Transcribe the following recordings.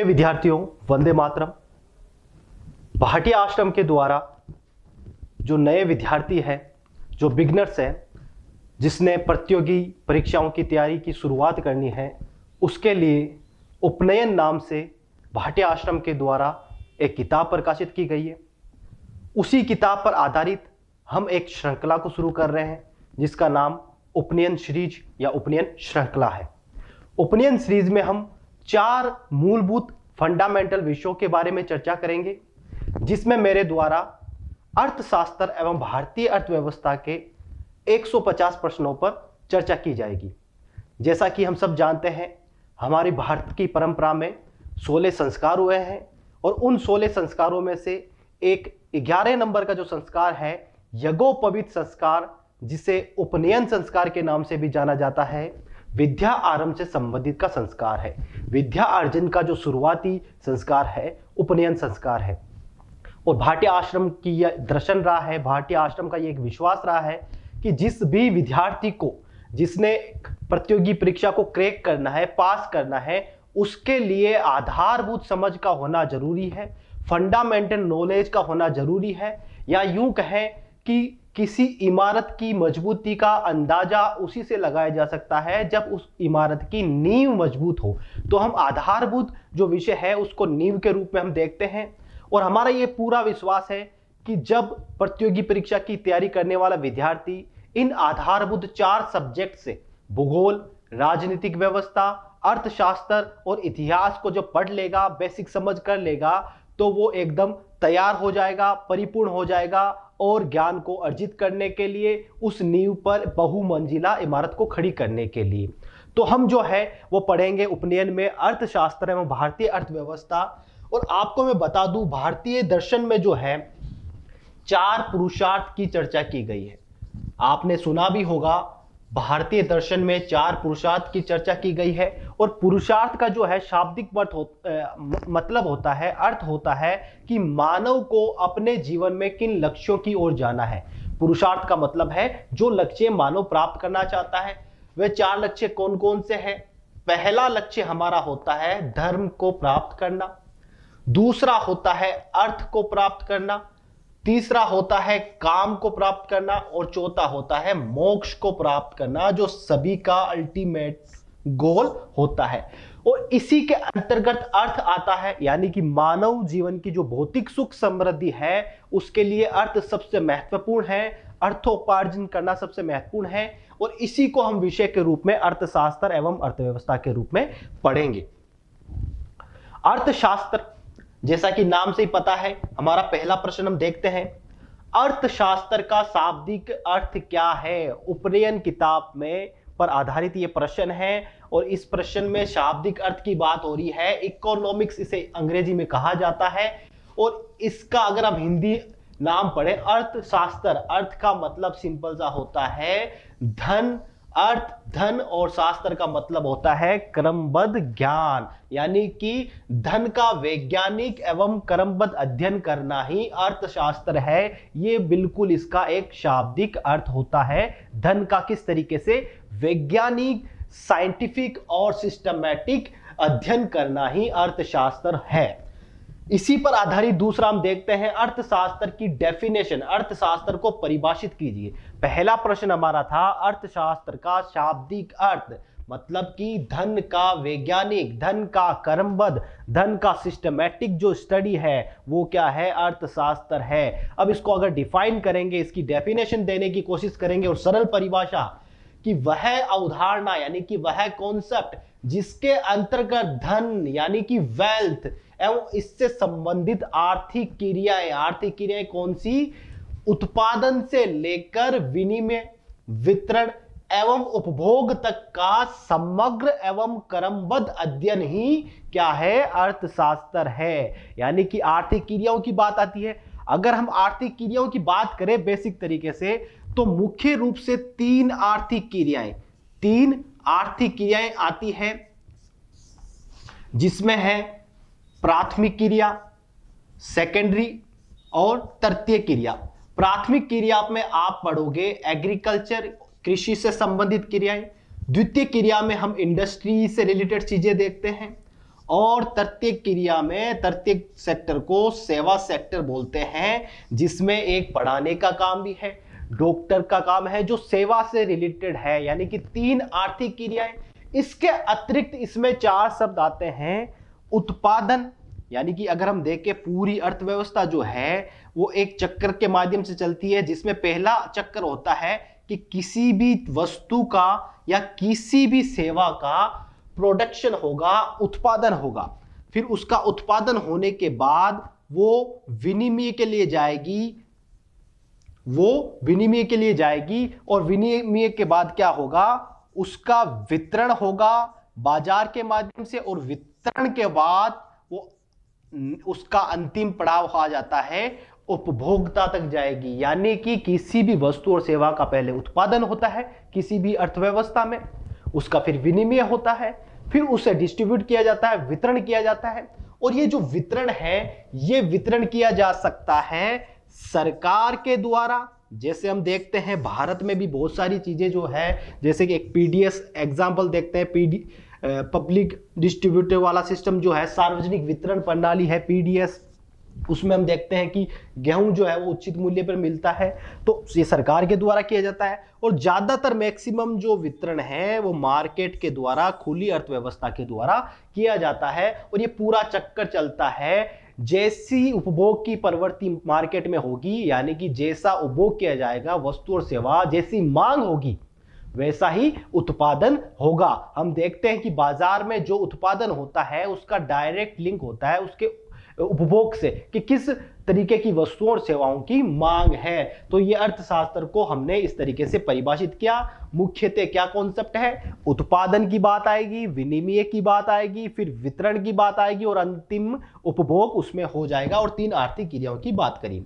प्रिय विद्यार्थियों वंदे मातरम भाटिया आश्रम के द्वारा जो नए विद्यार्थी हैं जो बिगनर्स हैं जिसने प्रतियोगी परीक्षाओं की तैयारी की शुरुआत करनी है उसके लिए उपनयन नाम से भाटिया आश्रम के द्वारा एक किताब प्रकाशित की गई है उसी किताब पर आधारित हम एक श्रृंखला को शुरू कर रहे हैं जिसका नाम उपनयन सीरीज या उपनयन श्रृंखला है उपनयन सीरीज में हम चार मूलभूत फंडामेंटल विषयों के बारे में चर्चा करेंगे जिसमें मेरे द्वारा अर्थशास्त्र एवं भारतीय अर्थव्यवस्था के 150 प्रश्नों पर चर्चा की जाएगी जैसा कि हम सब जानते हैं हमारी भारत की परंपरा में सोलह संस्कार हुए हैं और उन सोलह संस्कारों में से एक ग्यारह नंबर का जो संस्कार है यज्ञोपवित संस्कार जिसे उपनयन संस्कार के नाम से भी जाना जाता है विद्या आरंभ से संबंधित का संस्कार है विद्या अर्जन का जो शुरुआती संस्कार है उपनयन संस्कार है और भाटी आश्रम की यह दर्शन रहा है भाटी आश्रम का ये एक विश्वास रहा है कि जिस भी विद्यार्थी को जिसने प्रतियोगी परीक्षा को क्रैक करना है पास करना है उसके लिए आधारभूत समझ का होना जरूरी है फंडामेंटल नॉलेज का होना जरूरी है या यूं कहें कि किसी इमारत की मजबूती का अंदाजा उसी से लगाया जा सकता है जब उस इमारत की नींव मजबूत हो तो हम आधारभूत जो विषय है उसको नींव के रूप में हम देखते हैं और हमारा ये पूरा विश्वास है कि जब प्रतियोगी परीक्षा की तैयारी करने वाला विद्यार्थी इन आधारभूत चार सब्जेक्ट से भूगोल राजनीतिक व्यवस्था अर्थशास्त्र और इतिहास को जब पढ़ लेगा बेसिक समझ कर लेगा तो वो एकदम तैयार हो जाएगा परिपूर्ण हो जाएगा और ज्ञान को अर्जित करने के लिए उस नींव पर बहुमंजिला इमारत को खड़ी करने के लिए तो हम जो है वो पढ़ेंगे उपनयन में अर्थशास्त्र एवं भारतीय अर्थव्यवस्था और आपको मैं बता दूं भारतीय दर्शन में जो है चार पुरुषार्थ की चर्चा की गई है आपने सुना भी होगा भारतीय दर्शन में चार पुरुषार्थ की चर्चा की गई है और पुरुषार्थ का जो है शाब्दिक अर्थ हो, मतलब होता है अर्थ होता है कि मानव को अपने जीवन में किन लक्ष्यों की ओर जाना है पुरुषार्थ का मतलब है जो लक्ष्य मानव प्राप्त करना चाहता है वह चार लक्ष्य कौन कौन से हैं पहला लक्ष्य हमारा होता है धर्म को प्राप्त करना दूसरा होता है अर्थ को प्राप्त करना तीसरा होता है काम को प्राप्त करना और चौथा होता है मोक्ष को प्राप्त करना जो सभी का अल्टीमेट गोल होता है और इसी के अंतर्गत अर्थ आता है यानी कि मानव जीवन की जो भौतिक सुख समृद्धि है उसके लिए अर्थ सबसे महत्वपूर्ण है अर्थोपार्जन करना सबसे महत्वपूर्ण है और इसी को हम विषय के रूप में अर्थशास्त्र एवं अर्थव्यवस्था के रूप में पढ़ेंगे अर्थशास्त्र जैसा कि नाम से ही पता है हमारा पहला प्रश्न हम देखते हैं अर्थशास्त्र का शाब्दिक अर्थ क्या है उपनयन किताब में पर आधारित ये प्रश्न है और इस प्रश्न में शाब्दिक अर्थ की बात हो रही है इकोनॉमिक्स इसे अंग्रेजी में कहा जाता है और इसका अगर आप हिंदी नाम पढ़े अर्थशास्त्र अर्थ का मतलब सिंपल सा होता है धन अर्थ धन और शास्त्र का मतलब होता है क्रमबद्ध ज्ञान यानी कि धन का वैज्ञानिक एवं क्रमबद्ध अध्ययन करना ही अर्थशास्त्र है ये बिल्कुल इसका एक शाब्दिक अर्थ होता है धन का किस तरीके से वैज्ञानिक साइंटिफिक और सिस्टमैटिक अध्ययन करना ही अर्थशास्त्र है इसी पर आधारित दूसरा हम देखते हैं अर्थशास्त्र की डेफिनेशन अर्थशास्त्र को परिभाषित कीजिए पहला प्रश्न हमारा था अर्थशास्त्र का शाब्दिक अर्थ मतलब कि धन का वैज्ञानिक धन का कर्मबद्ध धन का सिस्टमैटिक जो स्टडी है वो क्या है अर्थशास्त्र है अब इसको अगर डिफाइन करेंगे इसकी डेफिनेशन देने की कोशिश करेंगे और सरल परिभाषा कि वह अवधारणा यानी कि वह कॉन्सेप्ट जिसके अंतर्गत धन यानी कि वेल्थ एवं इससे संबंधित आर्थिक क्रियाएं आर्थिक क्रियाएं कौन सी उत्पादन से लेकर विनिमय वितरण एवं उपभोग तक का समग्र एवं क्रमबद्ध अध्ययन ही क्या है अर्थशास्त्र है यानी कि आर्थिक क्रियाओं की बात आती है अगर हम आर्थिक क्रियाओं की बात करें बेसिक तरीके से तो मुख्य रूप से तीन आर्थिक क्रियाएं तीन आर्थिक क्रियाएं आती हैं जिसमें है प्राथमिक क्रिया सेकेंडरी और तृतीय क्रिया प्राथमिक क्रिया में आप पढ़ोगे एग्रीकल्चर कृषि से संबंधित क्रियाएं द्वितीय क्रिया में हम इंडस्ट्री से रिलेटेड चीजें देखते हैं और तृतीय क्रिया में तृतीय सेक्टर को सेवा सेक्टर बोलते हैं जिसमें एक पढ़ाने का काम भी है डॉक्टर का काम है जो सेवा से रिलेटेड है यानी कि तीन आर्थिक क्रियाएं इसके अतिरिक्त इसमें चार शब्द आते हैं उत्पादन यानी कि अगर हम देखें पूरी अर्थव्यवस्था जो है वो एक चक्कर के माध्यम से चलती है जिसमें पहला चक्कर होता है कि किसी भी वस्तु का या किसी भी सेवा का प्रोडक्शन होगा उत्पादन होगा फिर उसका उत्पादन होने के बाद वो विनिमय के लिए जाएगी वो विनिमय के लिए जाएगी और विनिमय के बाद क्या होगा उसका वितरण होगा बाजार के माध्यम से और वितरण के बाद वो उसका अंतिम पड़ाव आ जाता है उपभोक्ता तक जाएगी यानी कि किसी भी वस्तु और सेवा का पहले उत्पादन होता है किसी भी अर्थव्यवस्था में उसका फिर विनिमय होता है फिर उसे डिस्ट्रीब्यूट किया जाता है वितरण किया जाता है और ये जो वितरण है ये वितरण किया जा सकता है सरकार के द्वारा जैसे हम देखते हैं भारत में भी बहुत सारी चीज़ें जो है जैसे कि एक पीडीएस एग्जाम्पल देखते हैं पी पब्लिक डिस्ट्रीब्यूटर वाला सिस्टम जो है सार्वजनिक वितरण प्रणाली है पीडीएस उसमें हम देखते हैं कि गेहूं जो है वो उचित मूल्य पर मिलता है तो ये सरकार के द्वारा किया जाता है और ज़्यादातर मैक्सिमम जो वितरण है वो मार्केट के द्वारा खुली अर्थव्यवस्था के द्वारा किया जाता है और ये पूरा चक्कर चलता है जैसी उपभोग की प्रवृत्ति मार्केट में होगी यानी कि जैसा उपभोग किया जाएगा वस्तु और सेवा जैसी मांग होगी वैसा ही उत्पादन होगा हम देखते हैं कि बाजार में जो उत्पादन होता है उसका डायरेक्ट लिंक होता है उसके उपभोग से कि किस तरीके की वस्तुओं और सेवाओं की मांग है तो ये अर्थशास्त्र को हमने इस तरीके से परिभाषित किया मुख्यतः क्या कॉन्सेप्ट है उत्पादन की बात आएगी विनिमय की बात आएगी फिर वितरण की बात आएगी और अंतिम उपभोग उसमें हो जाएगा और तीन आर्थिक क्रियाओं की बात करी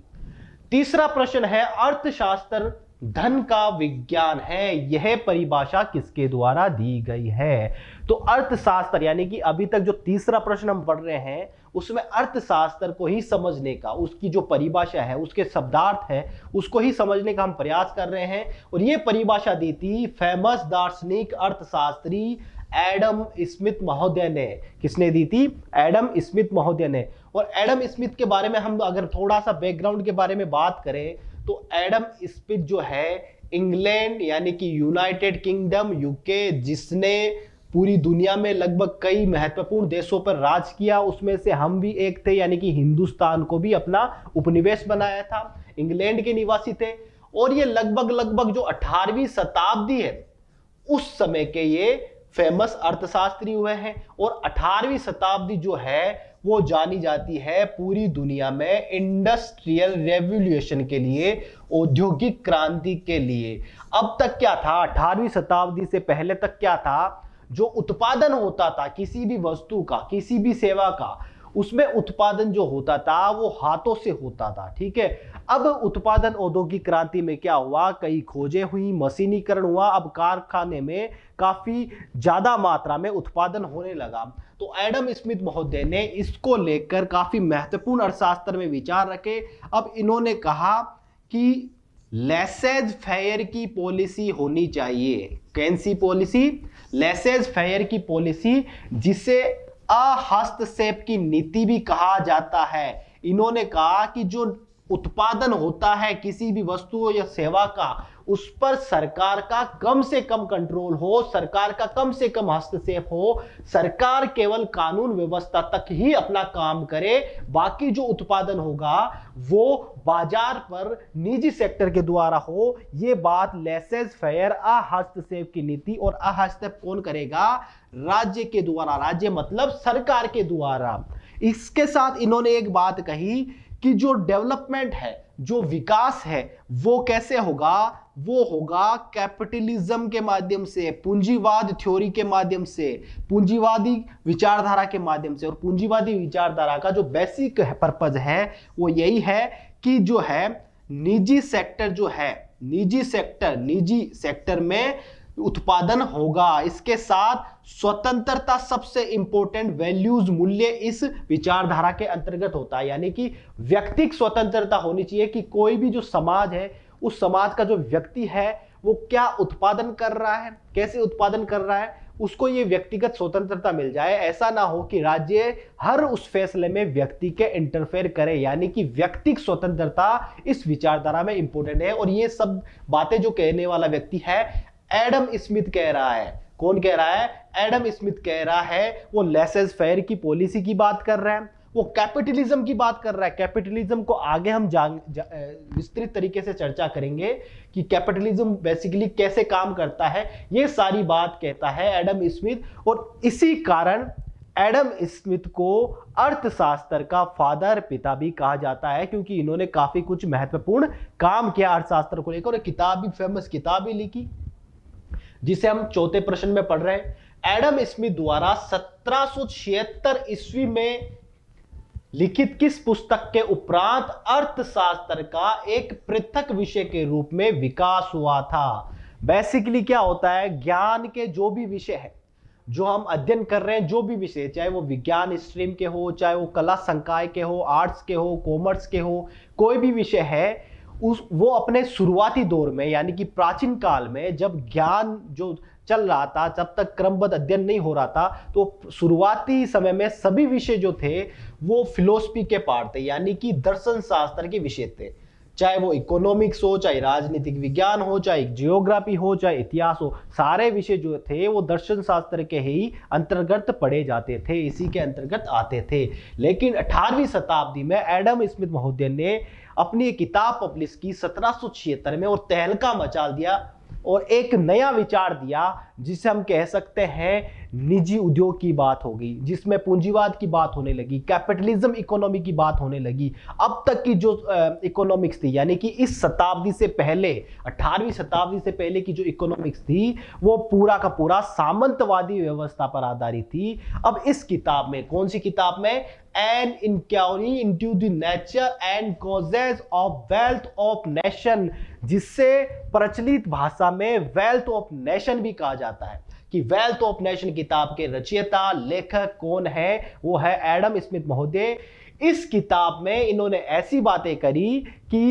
तीसरा प्रश्न है अर्थशास्त्र धन का विज्ञान है यह परिभाषा किसके द्वारा दी गई है तो अर्थशास्त्र यानी कि अभी तक जो तीसरा प्रश्न हम पढ़ रहे हैं उसमें अर्थशास्त्र को ही समझने का उसकी जो परिभाषा है उसके शब्दार्थ है उसको ही समझने का हम प्रयास कर रहे हैं और ये परिभाषा दी थी फेमस दार्शनिक अर्थशास्त्री एडम स्मिथ महोदय ने किसने दी थी एडम स्मिथ महोदय ने और एडम स्मिथ के बारे में हम अगर थोड़ा सा बैकग्राउंड के बारे में बात करें तो एडम स्मिथ जो है इंग्लैंड यानी कि यूनाइटेड किंगडम यूके जिसने पूरी दुनिया में लगभग कई महत्वपूर्ण देशों पर राज किया उसमें से हम भी एक थे यानी कि हिंदुस्तान को भी अपना उपनिवेश बनाया था इंग्लैंड के निवासी थे और ये लगभग लगभग जो 18वीं शताब्दी है उस समय के ये फेमस अर्थशास्त्री हुए हैं और 18वीं शताब्दी जो है वो जानी जाती है पूरी दुनिया में इंडस्ट्रियल रेवोल्यूशन के लिए औद्योगिक क्रांति के लिए अब तक क्या था 18वीं शताब्दी से पहले तक क्या था जो उत्पादन होता था किसी भी वस्तु का किसी भी सेवा का उसमें उत्पादन जो होता था वो हाथों से होता था ठीक है अब उत्पादन औद्योगिक क्रांति में क्या हुआ कई खोजें हुई मशीनीकरण हुआ अब कारखाने में काफ़ी ज़्यादा मात्रा में उत्पादन होने लगा तो एडम स्मिथ महोदय ने इसको लेकर काफ़ी महत्वपूर्ण अर्थशास्त्र में विचार रखे अब इन्होंने कहा कि लेसेज फेयर की पॉलिसी होनी चाहिए कैंसी पॉलिसी लेसेज फेयर की पॉलिसी जिसे अहस्तक्षेप की नीति भी कहा जाता है इन्होंने कहा कि जो उत्पादन होता है किसी भी वस्तु या सेवा का उस पर सरकार का कम से कम कंट्रोल हो सरकार का कम से कम हस्तक्षेप हो सरकार केवल कानून व्यवस्था तक ही अपना काम करे बाकी जो उत्पादन होगा वो बाजार पर निजी सेक्टर के द्वारा हो यह बात लेसेज फेयर अहस्तक्षेप की नीति और अहस्तक्षेप कौन करेगा राज्य के द्वारा राज्य मतलब सरकार के द्वारा इसके साथ इन्होंने एक बात कही कि जो डेवलपमेंट है जो विकास है वो कैसे होगा वो होगा कैपिटलिज्म के माध्यम से पूंजीवाद थ्योरी के माध्यम से पूंजीवादी विचारधारा के माध्यम से और पूंजीवादी विचारधारा का जो बेसिक पर्पज है वो यही है कि जो है निजी सेक्टर जो है निजी सेक्टर निजी सेक्टर में उत्पादन होगा इसके साथ स्वतंत्रता सबसे इंपॉर्टेंट वैल्यूज मूल्य इस विचारधारा के अंतर्गत होता है यानी कि व्यक्तिक स्वतंत्रता होनी चाहिए कि कोई भी जो समाज है उस समाज का जो व्यक्ति है वो क्या उत्पादन कर रहा है कैसे उत्पादन कर रहा है उसको ये व्यक्तिगत स्वतंत्रता मिल जाए ऐसा ना हो कि राज्य हर उस फैसले में व्यक्ति के इंटरफेयर करे यानी कि व्यक्तिक स्वतंत्रता इस विचारधारा में इंपोर्टेंट है और ये सब बातें जो कहने वाला व्यक्ति है एडम स्मिथ कह रहा है कौन कह रहा है एडम स्मिथ कह रहा है वो लेसेज फेयर की पॉलिसी की बात कर रहे हैं वो कैपिटलिज्म की बात कर रहा है कैपिटलिज्म को आगे हम जा, विस्तृत तरीके से चर्चा करेंगे कि कैपिटलिज्म बेसिकली कैसे काम करता है ये सारी बात कहता है एडम स्मिथ और इसी कारण एडम स्मिथ को अर्थशास्त्र का फादर पिता भी कहा जाता है क्योंकि इन्होंने काफ़ी कुछ महत्वपूर्ण काम किया अर्थशास्त्र को लेकर और किताब भी फेमस किताब भी लिखी जिसे हम चौथे प्रश्न में पढ़ रहे हैं एडम स्मिथ द्वारा सत्रह ईस्वी में लिखित किस पुस्तक के उपरांत अर्थशास्त्र का एक पृथक विषय के रूप में विकास हुआ था बेसिकली क्या होता है ज्ञान के जो भी विषय है जो हम अध्ययन कर रहे हैं जो भी विषय चाहे वो विज्ञान स्ट्रीम के हो चाहे वो कला संकाय के हो आर्ट्स के हो कॉमर्स के हो कोई भी विषय है उस वो अपने शुरुआती दौर में यानी कि प्राचीन काल में जब ज्ञान जो चल रहा था जब तक क्रमबद्ध अध्ययन नहीं हो रहा था तो शुरुआती समय में सभी विषय जो थे वो फिलोसफी के पार थे यानी कि दर्शन शास्त्र के विषय थे चाहे वो इकोनॉमिक्स हो चाहे राजनीतिक विज्ञान हो चाहे जियोग्राफी हो चाहे इतिहास हो सारे विषय जो थे वो दर्शन शास्त्र के ही अंतर्गत पढ़े जाते थे इसी के अंतर्गत आते थे लेकिन 18वीं शताब्दी में एडम स्मिथ महोदय ने अपनी किताब पब्लिश की सत्रह में और तहलका मचाल दिया और एक नया विचार दिया जिसे हम कह सकते हैं निजी उद्योग की बात हो गई जिसमें पूंजीवाद की बात होने लगी कैपिटलिज्म इकोनॉमी की बात होने लगी अब तक की जो इकोनॉमिक्स थी यानी कि इस शताब्दी से पहले 18वीं शताब्दी से पहले की जो इकोनॉमिक्स थी वो पूरा का पूरा सामंतवादी व्यवस्था पर आधारित थी अब इस किताब में कौन सी किताब में an inquiry into nature and causes of wealth of nation जिससे प्रचलित भाषा में वेल्थ ऑफ नेशन भी कहा जाता है कि वेल्थ ऑफ नेशन किताब के रचयिता लेखक कौन है वो है एडम स्मिथ महोदय इस किताब में इन्होंने ऐसी बातें करी कि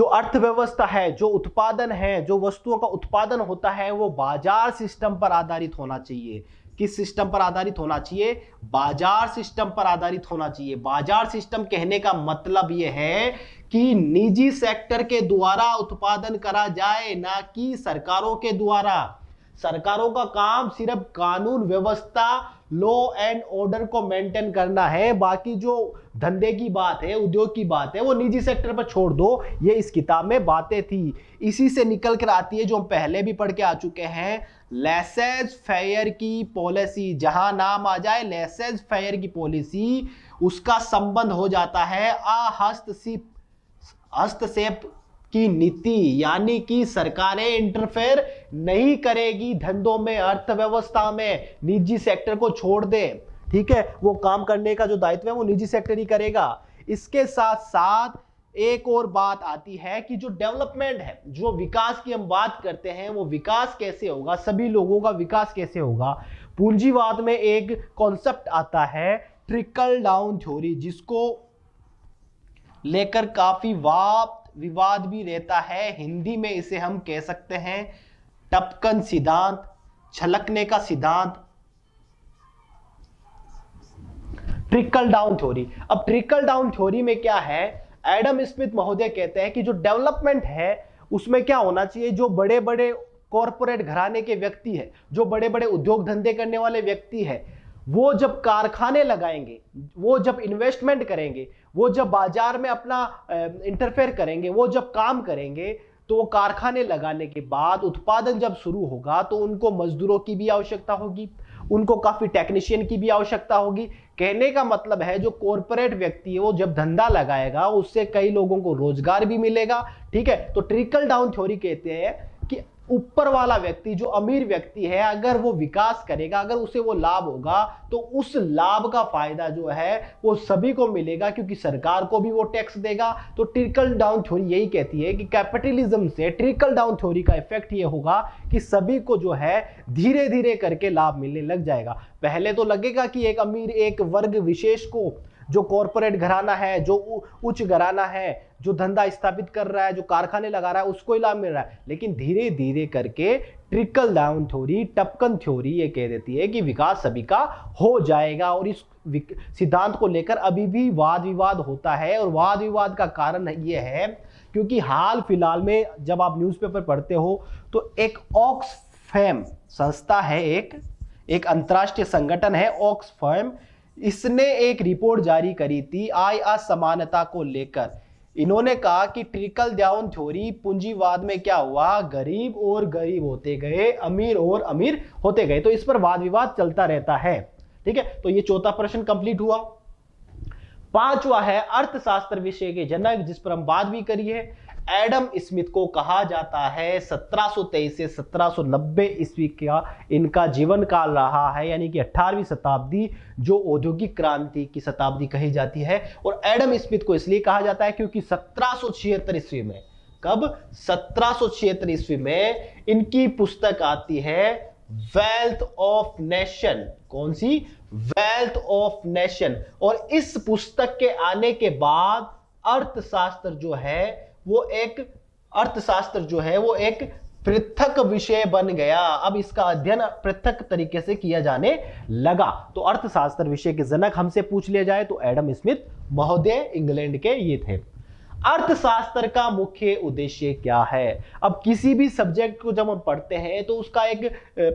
जो अर्थव्यवस्था है जो उत्पादन है जो वस्तुओं का उत्पादन होता है वो बाजार सिस्टम पर आधारित होना चाहिए किस सिस्टम पर आधारित होना चाहिए बाजार सिस्टम पर आधारित होना चाहिए बाजार सिस्टम कहने का मतलब यह है कि निजी सेक्टर के द्वारा उत्पादन करा जाए ना कि सरकारों के द्वारा सरकारों का काम सिर्फ कानून व्यवस्था लॉ एंड ऑर्डर को मेंटेन करना है बाकी जो धंधे की बात है उद्योग की बात है वो निजी सेक्टर पर छोड़ दो ये इस किताब में बातें थी इसी से निकल कर आती है जो हम पहले भी पढ़ के आ चुके हैं लेसेज फेयर की पॉलिसी जहां नाम आ जाए लेसेज फेयर की पॉलिसी उसका संबंध हो जाता है अहस्तशिप हस्तक्षेप की नीति यानी कि सरकारें इंटरफेयर नहीं करेगी धंधों में अर्थव्यवस्था में निजी सेक्टर को छोड़ दे ठीक है वो काम करने का जो दायित्व है वो निजी सेक्टर ही करेगा इसके साथ साथ एक और बात आती है कि जो डेवलपमेंट है जो विकास की हम बात करते हैं वो विकास कैसे होगा सभी लोगों का विकास कैसे होगा पूंजीवाद में एक कॉन्सेप्ट आता है ट्रिकल डाउन थ्योरी जिसको लेकर काफी वाप विवाद भी रहता है हिंदी में इसे हम कह सकते हैं टपकन सिद्धांत छलकने का सिद्धांत ट्रिकल डाउन थ्योरी अब ट्रिकल डाउन थ्योरी में क्या है एडम स्मिथ महोदय कहते हैं कि जो डेवलपमेंट है उसमें क्या होना चाहिए जो बड़े बड़े कॉरपोरेट घराने के व्यक्ति है जो बड़े बड़े उद्योग धंधे करने वाले व्यक्ति है वो जब कारखाने लगाएंगे वो जब इन्वेस्टमेंट करेंगे वो जब बाजार में अपना इंटरफेयर करेंगे वो जब काम करेंगे तो वो कारखाने लगाने के बाद उत्पादन जब शुरू होगा तो उनको मजदूरों की भी आवश्यकता होगी उनको काफ़ी टेक्नीशियन की भी आवश्यकता होगी कहने का मतलब है जो कॉरपोरेट व्यक्ति है वो जब धंधा लगाएगा उससे कई लोगों को रोजगार भी मिलेगा ठीक है तो ट्रिकल डाउन थ्योरी कहते हैं ऊपर वाला व्यक्ति जो अमीर व्यक्ति है अगर वो विकास करेगा अगर उसे वो लाभ होगा तो उस लाभ का फायदा जो है वो सभी को मिलेगा क्योंकि सरकार को भी वो टैक्स देगा तो ट्रिकल डाउन थ्योरी यही कहती है कि कैपिटलिज्म से ट्रिकल डाउन थ्योरी का इफेक्ट ये होगा कि सभी को जो है धीरे धीरे करके लाभ मिलने लग जाएगा पहले तो लगेगा कि एक अमीर एक वर्ग विशेष को जो कॉरपोरेट घराना है जो उच्च घराना है जो धंधा स्थापित कर रहा है जो कारखाने लगा रहा है उसको ही लाभ मिल रहा है लेकिन धीरे धीरे करके ट्रिकल डाउन थ्योरी टपकन थ्योरी ये कह देती है कि विकास सभी का हो जाएगा और इस सिद्धांत को लेकर अभी भी वाद विवाद होता है और वाद विवाद का कारण ये है क्योंकि हाल फिलहाल में जब आप न्यूज़पेपर पढ़ते हो तो एक ऑक्सफैम संस्था है एक एक अंतर्राष्ट्रीय संगठन है ऑक्सफैम इसने एक रिपोर्ट जारी करी थी आय असमानता को लेकर इन्होंने कहा कि ट्रिकल डाउन थ्योरी पूंजीवाद में क्या हुआ गरीब और गरीब होते गए अमीर और अमीर होते गए तो इस पर वाद विवाद चलता रहता है ठीक है तो ये चौथा प्रश्न कंप्लीट हुआ पांचवा है अर्थशास्त्र विषय के जनक जिस पर हम बात भी करी है एडम स्मिथ को कहा जाता है 1723 से 1790 ईस्वी का इनका जीवन काल रहा है यानी कि 18वीं शताब्दी जो औद्योगिक क्रांति की शताब्दी कही जाती है और एडम स्मिथ को इसलिए कहा जाता है क्योंकि सत्रह ईस्वी में कब सत्रह ईस्वी में इनकी पुस्तक आती है वेल्थ ऑफ नेशन कौन सी वेल्थ ऑफ नेशन और इस पुस्तक के आने के बाद अर्थशास्त्र जो है वो एक अर्थशास्त्र जो है वो एक पृथक विषय बन गया अब इसका अध्ययन पृथक तरीके से किया जाने लगा तो अर्थशास्त्र विषय के जनक हमसे पूछ लिया जाए तो एडम स्मिथ महोदय इंग्लैंड के ये थे अर्थशास्त्र का मुख्य उद्देश्य क्या है अब किसी भी सब्जेक्ट को जब हम पढ़ते हैं तो उसका एक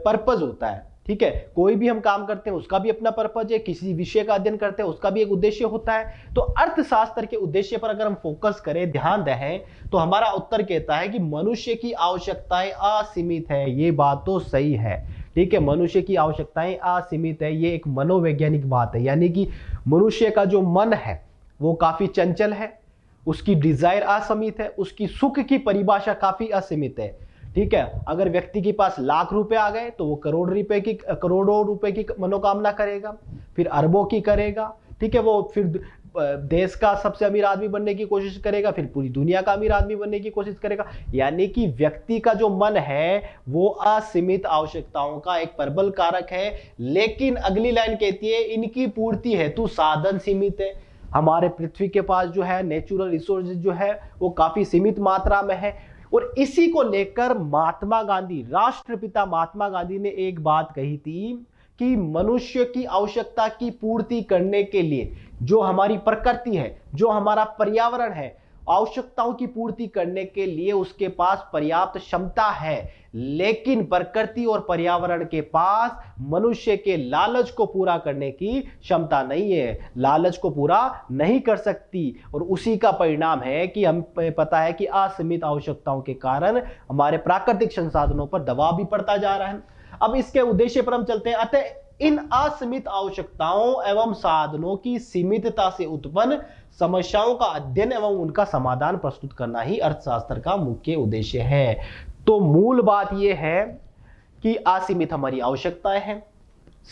पर्पज होता है ठीक है कोई भी हम काम करते हैं उसका भी अपना पर्पज है किसी विषय का अध्ययन करते हैं उसका भी एक उद्देश्य होता है तो अर्थशास्त्र के उद्देश्य पर अगर हम फोकस करें ध्यान दें तो हमारा उत्तर कहता है कि मनुष्य की आवश्यकताएं असीमित है ये बात तो सही है ठीक है मनुष्य की आवश्यकताएं असीमित है ये एक मनोवैज्ञानिक बात है यानी कि मनुष्य का जो मन है वो काफी चंचल है उसकी डिजायर असीमित है उसकी सुख की परिभाषा काफी असीमित है ठीक है अगर व्यक्ति के पास लाख रुपए आ गए तो वो करोड़ रुपए की करोड़ों रुपए की मनोकामना करेगा फिर अरबों की करेगा ठीक है वो फिर देश का सबसे अमीर आदमी बनने की कोशिश करेगा फिर पूरी दुनिया का अमीर आदमी बनने की कोशिश करेगा यानी कि व्यक्ति का जो मन है वो असीमित आवश्यकताओं का एक प्रबल कारक है लेकिन अगली लाइन कहती है इनकी पूर्ति हेतु साधन सीमित है हमारे पृथ्वी के पास जो है नेचुरल रिसोर्स जो है वो काफ़ी सीमित मात्रा में है और इसी को लेकर महात्मा गांधी राष्ट्रपिता महात्मा गांधी ने एक बात कही थी कि मनुष्य की आवश्यकता की पूर्ति करने के लिए जो हमारी प्रकृति है जो हमारा पर्यावरण है आवश्यकताओं की पूर्ति करने के लिए उसके पास पर्याप्त क्षमता है लेकिन प्रकृति और पर्यावरण के पास मनुष्य के लालच को पूरा करने की क्षमता नहीं है लालच को पूरा नहीं कर सकती और उसी का परिणाम है कि हम पता है कि असीमित आवश्यकताओं के कारण हमारे प्राकृतिक संसाधनों पर दबाव भी पड़ता जा रहा है अब इसके उद्देश्य पर हम चलते हैं अतः इन असीमित आवश्यकताओं एवं साधनों की सीमितता से उत्पन्न समस्याओं का अध्ययन एवं उनका समाधान प्रस्तुत करना ही अर्थशास्त्र का मुख्य उद्देश्य है तो मूल बात यह है कि असीमित हमारी आवश्यकताएं हैं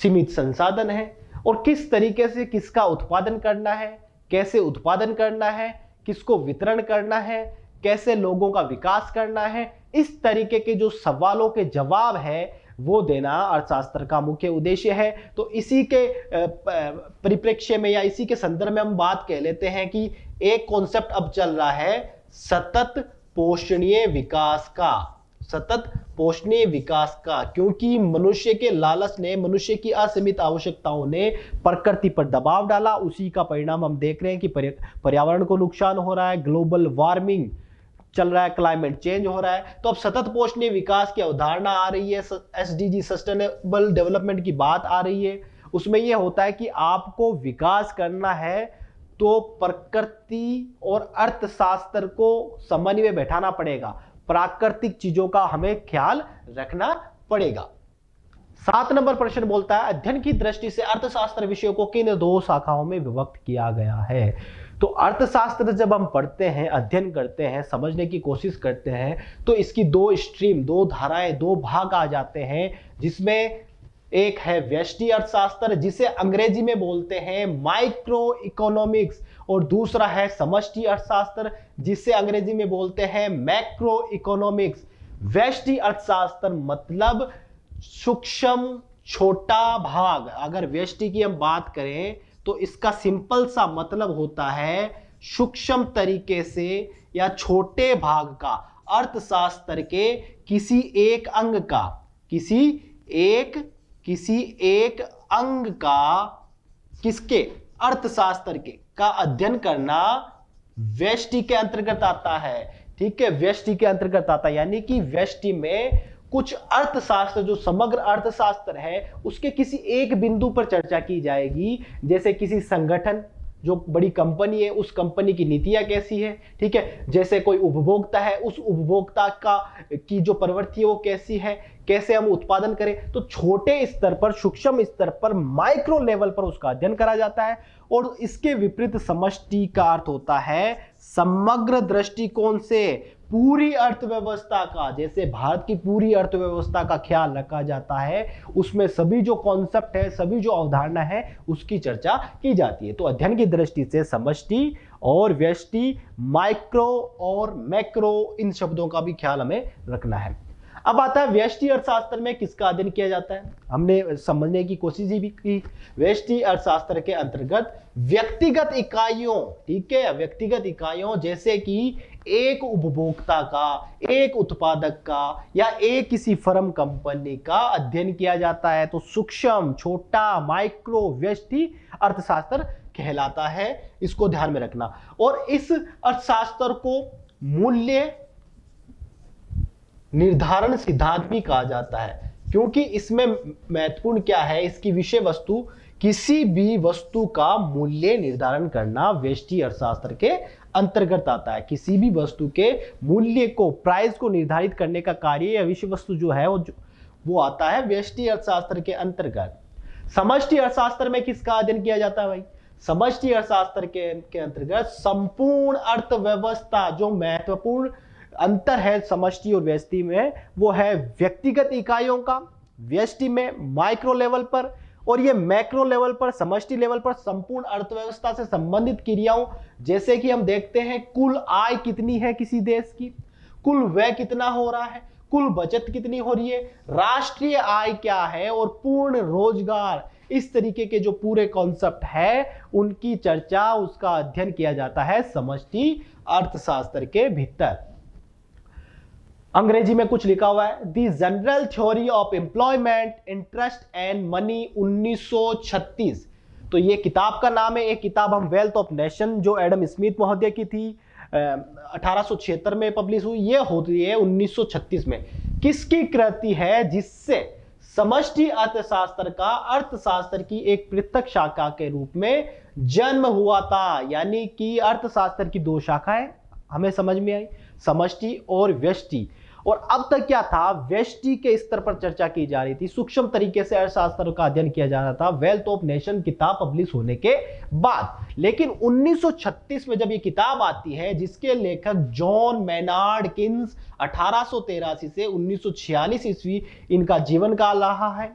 सीमित संसाधन है और किस तरीके से किसका उत्पादन करना है कैसे उत्पादन करना है किसको वितरण करना है कैसे लोगों का विकास करना है इस तरीके के जो सवालों के जवाब है वो देना अर्थशास्त्र का मुख्य उद्देश्य है तो इसी के परिप्रेक्ष्य में या इसी के संदर्भ में हम बात कह लेते हैं कि एक कॉन्सेप्ट अब चल रहा है सतत पोषणीय विकास का सतत पोषणीय विकास का क्योंकि मनुष्य के लालच ने मनुष्य की असीमित आवश्यकताओं ने प्रकृति पर दबाव डाला उसी का परिणाम हम देख रहे हैं कि पर्यावरण को नुकसान हो रहा है ग्लोबल वार्मिंग चल रहा है क्लाइमेट चेंज हो रहा है तो अब सतत पोषणीय विकास की अवधारणा आ रही है S D G sustainable development की बात आ रही है उसमें यह होता है कि आपको विकास करना है तो प्रकृति और अर्थशास्त्र को समन्वय बैठाना पड़ेगा प्राकृतिक चीजों का हमें ख्याल रखना पड़ेगा सात नंबर प्रश्न बोलता है अध्ययन की दृष्टि से अर्थशास्त्र विषयों को किन दो शाखाओं में विभक्त किया गया है तो अर्थशास्त्र जब हम पढ़ते हैं अध्ययन करते हैं समझने की कोशिश करते हैं तो इसकी दो स्ट्रीम दो धाराएं दो भाग आ जाते हैं जिसमें एक है व्यष्टि अर्थशास्त्र जिसे अंग्रेजी में बोलते हैं माइक्रो इकोनॉमिक्स और दूसरा है समष्टि अर्थशास्त्र जिसे अंग्रेजी में बोलते हैं मैक्रो इकोनॉमिक्स व्यष्टि अर्थशास्त्र मतलब सूक्ष्म छोटा भाग अगर व्यष्टि की हम बात करें तो इसका सिंपल सा मतलब होता है सूक्ष्म तरीके से या छोटे भाग का अर्थशास्त्र के किसी एक अंग का किसी एक किसी एक अंग का किसके अर्थशास्त्र के का अध्ययन करना व्यष्टि के अंतर्गत आता है ठीक है व्यष्टि के अंतर्गत आता है यानी कि व्यष्टि में कुछ अर्थशास्त्र जो समग्र अर्थशास्त्र है उसके किसी एक बिंदु पर चर्चा की जाएगी जैसे किसी संगठन जो बड़ी कंपनी है उस कंपनी की नीतियाँ कैसी है ठीक है जैसे कोई उपभोक्ता है उस उपभोक्ता का की जो प्रवृत्ति है वो कैसी है कैसे हम उत्पादन करें तो छोटे स्तर पर सूक्ष्म स्तर पर माइक्रो लेवल पर उसका अध्ययन करा जाता है और इसके विपरीत समष्टि का अर्थ होता है समग्र दृष्टिकोण से पूरी अर्थव्यवस्था का जैसे भारत की पूरी अर्थव्यवस्था का ख्याल रखा जाता है उसमें सभी जो कॉन्सेप्ट है सभी जो अवधारणा है उसकी चर्चा की जाती है तो अध्ययन की दृष्टि से समष्टि और व्यष्टि माइक्रो और मैक्रो इन शब्दों का भी ख्याल हमें रखना है अब आता है व्यष्टि अर्थशास्त्र में किसका अध्ययन किया जाता है हमने समझने की कोशिश भी की व्यष्टि अर्थशास्त्र के अंतर्गत व्यक्तिगत इकाइयों ठीक है व्यक्तिगत इकाइयों जैसे कि एक उपभोक्ता का एक उत्पादक का या एक किसी फर्म कंपनी का अध्ययन किया जाता है तो सूक्ष्म छोटा माइक्रो व्यष्टि अर्थशास्त्र कहलाता है इसको ध्यान में रखना और इस अर्थशास्त्र को मूल्य निर्धारण सिद्धांत भी कहा जाता है क्योंकि इसमें महत्वपूर्ण क्या है इसकी विषय वस्तु किसी भी वस्तु का मूल्य निर्धारण करना व्यष्टि अर्थशास्त्र के अंतर्गत आता है किसी भी वस्तु के मूल्य को प्राइस को निर्धारित करने का कार्य या विषय वस्तु जो है वो जो, वो आता है व्यष्टि अर्थशास्त्र के अंतर्गत समष्टि अर्थशास्त्र में किसका अध्ययन किया जाता है भाई समष्टि अर्थशास्त्र के के अंतर्गत संपूर्ण अर्थव्यवस्था जो महत्वपूर्ण अंतर है समष्टि और व्यष्टि में वो है व्यक्तिगत इकाइयों का व्यष्टि में माइक्रो लेवल पर और ये मैक्रो लेवल पर समष्टि लेवल पर संपूर्ण अर्थव्यवस्था से संबंधित क्रियाओं जैसे कि हम देखते हैं कुल आय कितनी है किसी देश की कुल व्यय कितना हो रहा है कुल बचत कितनी हो रही है राष्ट्रीय आय क्या है और पूर्ण रोजगार इस तरीके के जो पूरे कॉन्सेप्ट है उनकी चर्चा उसका अध्ययन किया जाता है समष्टि अर्थशास्त्र के भीतर अंग्रेजी में कुछ लिखा हुआ है the general theory of employment interest and money 1936 तो ये किताब का नाम है एक किताब हम वेल्थ ऑफ नेशन जो एडम स्मिथ महोदय की थी अठारह में पब्लिश हुई ये होती है 1936 में किसकी कृति है जिससे समष्टि अर्थशास्त्र का अर्थशास्त्र की एक पृथक शाखा के रूप में जन्म हुआ था यानी कि अर्थशास्त्र की दो शाखाएं हमें समझ में आई समष्टि और व्यष्टि और अब तक क्या था वेस्टि के स्तर पर चर्चा की जा रही थी सूक्ष्म तरीके से अर्थशास्त्र का अध्ययन किया जा रहा था वेल्थ ऑफ नेशन किताब पब्लिश होने के बाद लेकिन 1936 में जब ये किताब आती है जिसके लेखक जॉन मैनार्ड किन्स अठारह से उन्नीस ईस्वी इनका जीवन काल रहा है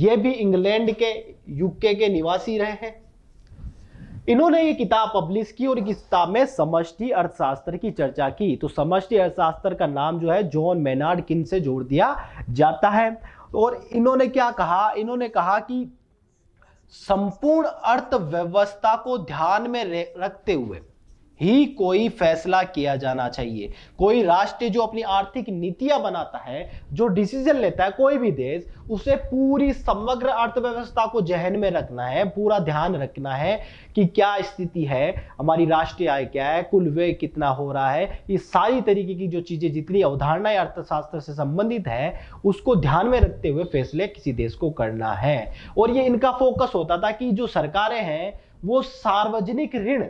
ये भी इंग्लैंड के यूके के निवासी रहे हैं इन्होंने ये किताब पब्लिश की और इस किताब में समष्टि अर्थशास्त्र की चर्चा की तो समष्टि अर्थशास्त्र का नाम जो है जॉन मेनार्ड किन से जोड़ दिया जाता है और इन्होंने क्या कहा इन्होंने कहा कि संपूर्ण अर्थव्यवस्था को ध्यान में रखते हुए ही कोई फैसला किया जाना चाहिए कोई राष्ट्र जो अपनी आर्थिक नीतियां बनाता है जो डिसीजन लेता है कोई भी देश उसे पूरी समग्र अर्थव्यवस्था को जहन में रखना है पूरा ध्यान रखना है कि क्या स्थिति है हमारी राष्ट्रीय आय क्या है कुल व्यय कितना हो रहा है ये सारी तरीके की जो चीजें जितनी अवधारणाएं अर्थशास्त्र से संबंधित है उसको ध्यान में रखते हुए फैसले किसी देश को करना है और ये इनका फोकस होता था कि जो सरकारें हैं वो सार्वजनिक ऋण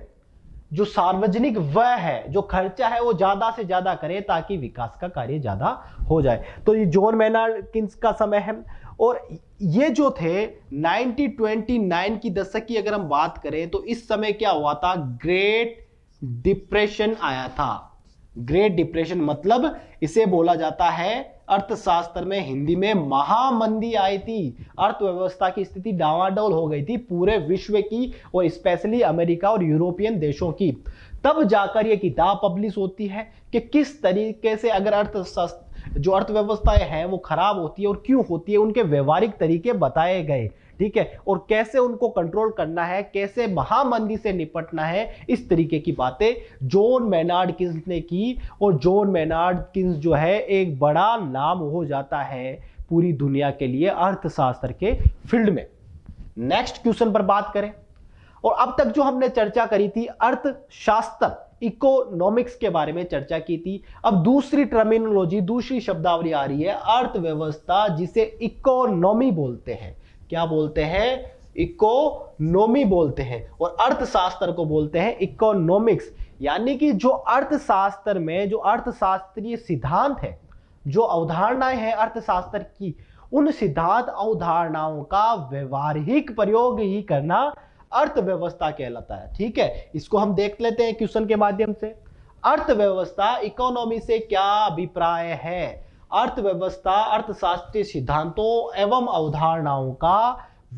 जो सार्वजनिक वह है जो खर्चा है वो ज्यादा से ज्यादा करे ताकि विकास का कार्य ज्यादा हो जाए तो ये जॉन मैनार्ड किन्स का समय है और ये जो थे 1929 की दशक की अगर हम बात करें तो इस समय क्या हुआ था ग्रेट डिप्रेशन आया था ग्रेट डिप्रेशन मतलब इसे बोला जाता है अर्थशास्त्र में हिंदी में महामंदी आई थी अर्थव्यवस्था की स्थिति डावाडोल हो गई थी पूरे विश्व की और स्पेशली अमेरिका और यूरोपियन देशों की तब जाकर यह किताब पब्लिश होती है कि किस तरीके से अगर अर्थशास्त्र जो अर्थव्यवस्थाएं हैं वो खराब होती है और क्यों होती है उनके व्यवहारिक तरीके बताए गए ठीक है और कैसे उनको कंट्रोल करना है कैसे महामंदी से निपटना है इस तरीके की बातें जॉन मैनार्ड किन्स ने की और जॉन मैनार्ड किन्स जो है एक बड़ा नाम हो जाता है पूरी दुनिया के लिए अर्थशास्त्र के फील्ड में नेक्स्ट क्वेश्चन पर बात करें और अब तक जो हमने चर्चा करी थी अर्थशास्त्र इकोनॉमिक्स के बारे में चर्चा की थी अब दूसरी टर्मिनोलॉजी दूसरी शब्दावली आ रही है अर्थव्यवस्था जिसे इकोनॉमी बोलते हैं क्या बोलते हैं इकोनॉमी बोलते हैं और अर्थशास्त्र को बोलते हैं इकोनॉमिक्स यानी कि जो अर्थशास्त्र में जो अर्थशास्त्रीय सिद्धांत है जो अवधारणाएं हैं अर्थशास्त्र की उन सिद्धांत अवधारणाओं का व्यवहारिक प्रयोग ही करना अर्थव्यवस्था कहलाता है ठीक है इसको हम देख लेते हैं क्वेश्चन के माध्यम से अर्थव्यवस्था इकोनॉमी से क्या अभिप्राय है अर्थव्यवस्था अर्थशास्त्रीय सिद्धांतों एवं अवधारणाओं का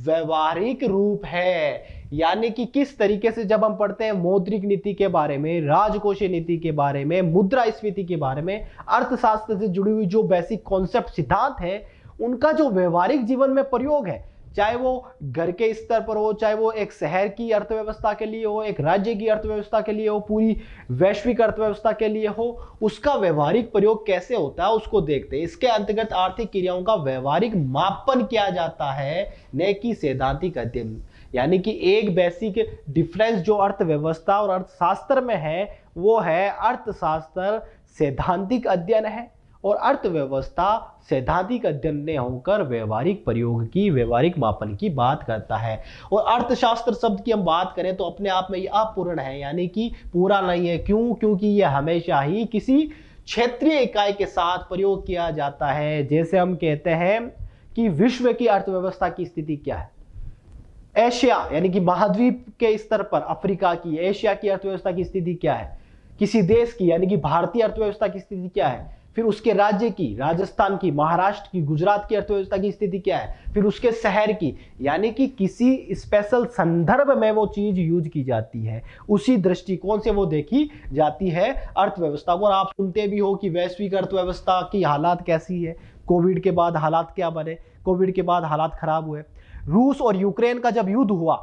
व्यवहारिक रूप है यानी कि किस तरीके से जब हम पढ़ते हैं मौद्रिक नीति के बारे में राजकोषीय नीति के बारे में मुद्रा स्फीति के बारे में अर्थशास्त्र से जुड़ी हुई जो बेसिक कॉन्सेप्ट सिद्धांत है उनका जो व्यवहारिक जीवन में प्रयोग है चाहे वो घर के स्तर पर हो चाहे वो एक शहर की अर्थव्यवस्था के लिए हो एक राज्य की अर्थव्यवस्था के लिए हो पूरी वैश्विक अर्थव्यवस्था के लिए हो उसका व्यवहारिक प्रयोग कैसे होता है उसको देखते हैं इसके अंतर्गत आर्थिक क्रियाओं का व्यवहारिक मापन किया जाता है न कि सैद्धांतिक अध्ययन यानी कि एक बेसिक डिफरेंस जो अर्थव्यवस्था और अर्थशास्त्र में है वो है अर्थशास्त्र सैद्धांतिक अध्ययन है और अर्थव्यवस्था सैद्धांतिक अध्ययन ने होकर व्यवहारिक प्रयोग की व्यवहारिक मापन की बात करता है और अर्थशास्त्र शब्द की हम बात करें तो अपने आप में ये अपूर्ण है यानी कि पूरा नहीं है क्यों क्योंकि ये हमेशा ही किसी क्षेत्रीय इकाई के साथ प्रयोग किया जाता है जैसे हम कहते हैं कि विश्व की अर्थव्यवस्था की स्थिति क्या है एशिया यानी कि महाद्वीप के स्तर पर अफ्रीका की एशिया की अर्थव्यवस्था की स्थिति क्या है किसी देश की यानी कि भारतीय अर्थव्यवस्था की स्थिति क्या है फिर उसके राज्य की राजस्थान की महाराष्ट्र की गुजरात की अर्थव्यवस्था की स्थिति क्या है फिर उसके शहर की यानी कि किसी स्पेशल संदर्भ में वो चीज यूज की जाती है उसी दृष्टिकोण से वो देखी जाती है अर्थव्यवस्था को और आप सुनते भी हो कि वैश्विक अर्थव्यवस्था की हालात कैसी है कोविड के बाद हालात क्या बने कोविड के बाद हालात खराब हुए रूस और यूक्रेन का जब युद्ध हुआ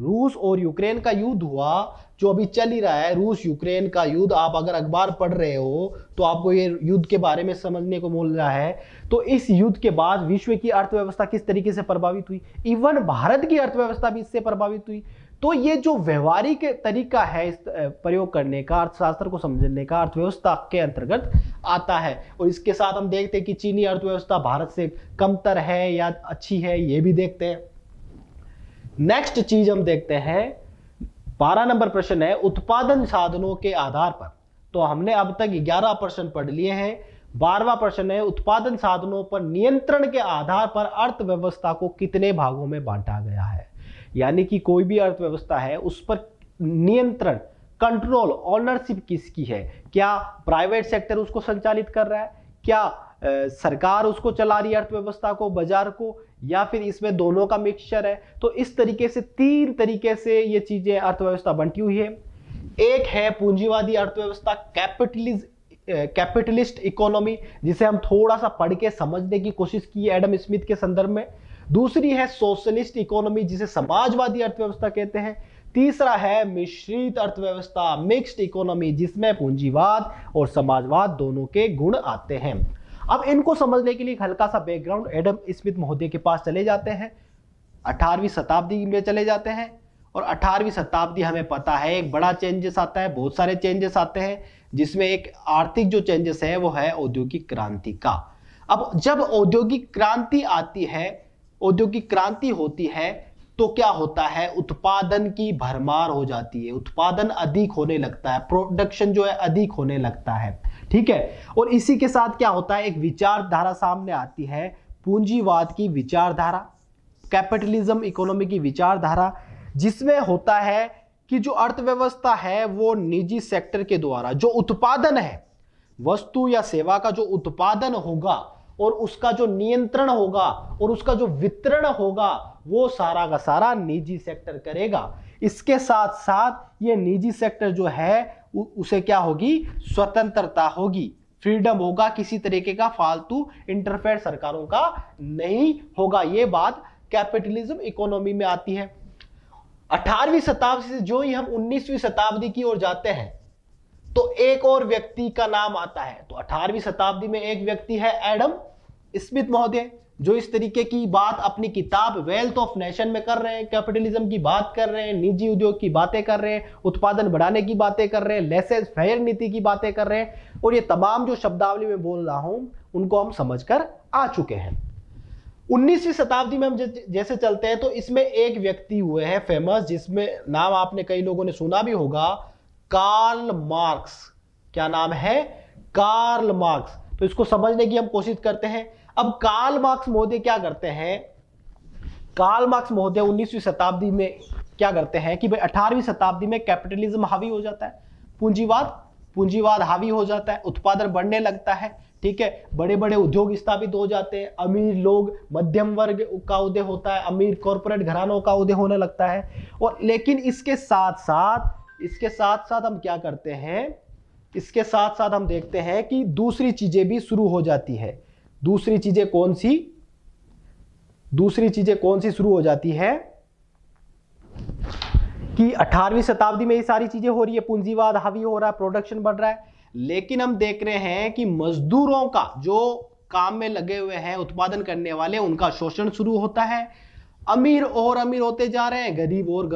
रूस और यूक्रेन का युद्ध हुआ जो अभी चल ही रहा है रूस यूक्रेन का युद्ध आप अगर अखबार पढ़ रहे हो तो आपको ये युद्ध के बारे में समझने को मिल रहा है तो इस युद्ध के बाद विश्व की अर्थव्यवस्था किस तरीके से प्रभावित हुई इवन भारत की अर्थव्यवस्था भी इससे प्रभावित हुई तो ये जो व्यवहारिक तरीका है इस प्रयोग करने का अर्थशास्त्र को समझने का अर्थव्यवस्था के अंतर्गत आता है और इसके साथ हम देखते हैं कि चीनी अर्थव्यवस्था भारत से कमतर है या अच्छी है ये भी देखते हैं नेक्स्ट चीज हम देखते हैं बारह नंबर प्रश्न है उत्पादन साधनों के आधार पर तो हमने अब तक ग्यारह प्रश्न पढ़ लिए हैं बारवा प्रश्न है उत्पादन साधनों पर नियंत्रण के आधार पर अर्थव्यवस्था को कितने भागों में बांटा गया है यानी कि कोई भी अर्थव्यवस्था है उस पर नियंत्रण कंट्रोल ऑनरशिप किसकी है क्या प्राइवेट सेक्टर उसको संचालित कर रहा है क्या सरकार उसको चला रही है अर्थव्यवस्था को बाजार को या फिर इसमें दोनों का मिक्सचर है तो इस तरीके से तीन तरीके से ये चीज़ें अर्थव्यवस्था बंटी हुई है एक है पूंजीवादी अर्थव्यवस्था कैपिटलिज कैपिटलिस्ट इकोनॉमी जिसे हम थोड़ा सा पढ़ के समझने की कोशिश की एडम स्मिथ के संदर्भ में दूसरी है सोशलिस्ट इकोनॉमी जिसे समाजवादी अर्थव्यवस्था कहते हैं तीसरा है मिश्रित अर्थव्यवस्था मिक्स्ड इकोनॉमी जिसमें पूंजीवाद और समाजवाद दोनों के गुण आते हैं अब इनको समझने के लिए एक हल्का सा बैकग्राउंड एडम स्मिथ महोदय के पास चले जाते हैं अठारहवीं शताब्दी में चले जाते हैं और अठारहवीं शताब्दी हमें पता है एक बड़ा चेंजेस आता है बहुत सारे चेंजेस आते हैं जिसमें एक आर्थिक जो चेंजेस है वो है औद्योगिक क्रांति का अब जब औद्योगिक क्रांति आती है औद्योगिक क्रांति होती है तो क्या होता है उत्पादन की भरमार हो जाती है उत्पादन अधिक होने लगता है प्रोडक्शन जो है अधिक होने लगता है ठीक है और इसी के साथ क्या होता है एक विचारधारा सामने आती है पूंजीवाद की विचारधारा कैपिटलिज्म इकोनॉमी की विचारधारा जिसमें होता है कि जो अर्थव्यवस्था है वो निजी सेक्टर के द्वारा जो उत्पादन है वस्तु या सेवा का जो उत्पादन होगा और उसका जो नियंत्रण होगा और उसका जो वितरण होगा वो सारा का सारा निजी सेक्टर करेगा इसके साथ साथ ये निजी सेक्टर जो है उसे क्या होगी स्वतंत्रता होगी फ्रीडम होगा किसी तरीके का फालतू इंटरफेयर सरकारों का नहीं होगा ये बात कैपिटलिज्म इकोनॉमी में आती है 18वीं शताब्दी से जो ही हम 19वीं शताब्दी की ओर जाते हैं तो एक और व्यक्ति का नाम आता है तो 18वीं शताब्दी में एक व्यक्ति है एडम स्मिथ महोदय जो इस तरीके की बात अपनी किताब वेल्थ ऑफ नेशन में कर रहे हैं कैपिटलिज्म की बात कर रहे हैं निजी उद्योग की बातें कर रहे हैं उत्पादन बढ़ाने की बातें कर रहे हैं लेसेज फेयर नीति की बातें कर रहे हैं और ये तमाम जो शब्दावली में बोल रहा हूं उनको हम समझ कर आ चुके हैं उन्नीसवीं शताब्दी में हम जैसे चलते हैं तो इसमें एक व्यक्ति हुए हैं फेमस जिसमें नाम आपने कई लोगों ने सुना भी होगा कार्ल मार्क्स क्या नाम है कार्ल मार्क्स तो इसको समझने की हम कोशिश करते हैं अब काल मार्क्स महोदय क्या करते हैं काल मार्क्स महोदय 19वीं शताब्दी में क्या करते हैं कि भाई 18वीं शताब्दी में कैपिटलिज्म हावी हो जाता है पूंजीवाद पूंजीवाद हावी हो जाता है उत्पादन बढ़ने लगता है ठीक है बड़े बड़े उद्योग स्थापित हो जाते हैं अमीर लोग मध्यम वर्ग का उदय होता है अमीर कॉरपोरेट घरानों का उदय होने लगता है और लेकिन इसके साथ साथ इसके साथ साथ हम क्या करते हैं इसके साथ साथ हम देखते हैं कि दूसरी चीज़ें भी शुरू हो जाती है दूसरी चीजें कौन सी दूसरी चीजें कौन सी शुरू हो जाती है कि 18वीं शताब्दी में ये सारी चीजें हो रही है पूंजीवाद हावी हो रहा है प्रोडक्शन बढ़ रहा है लेकिन हम देख रहे हैं कि मजदूरों का जो काम में लगे हुए हैं उत्पादन करने वाले उनका शोषण शुरू होता है अमीर और अमीर होते जा रहे हैं गरीब और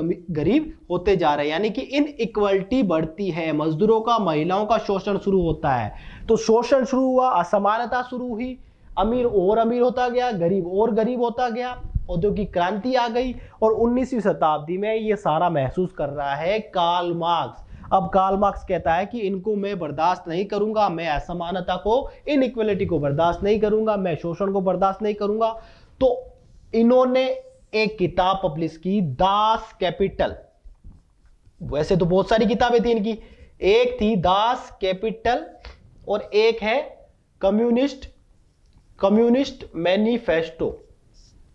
गरीब होते जा रहे हैं यानी कि इन इक्वलिटी बढ़ती है मजदूरों का महिलाओं का शोषण शुरू होता है तो शोषण शुरू हुआ असमानता शुरू हुई अमीर और अमीर होता गया गरीब और गरीब होता गया औद्योगिक क्रांति आ गई और 19वीं शताब्दी में ये सारा महसूस कर रहा है काल मार्क्स अब काल मार्क्स कहता है कि इनको मैं बर्दाश्त नहीं करूंगा मैं असमानता को इनइक्वलिटी को बर्दाश्त नहीं करूंगा मैं शोषण को बर्दाश्त नहीं करूंगा तो इन्होंने एक किताब पब्लिश की दास कैपिटल वैसे तो बहुत सारी किताबें थी इनकी एक थी दास कैपिटल और एक है communist communist manifesto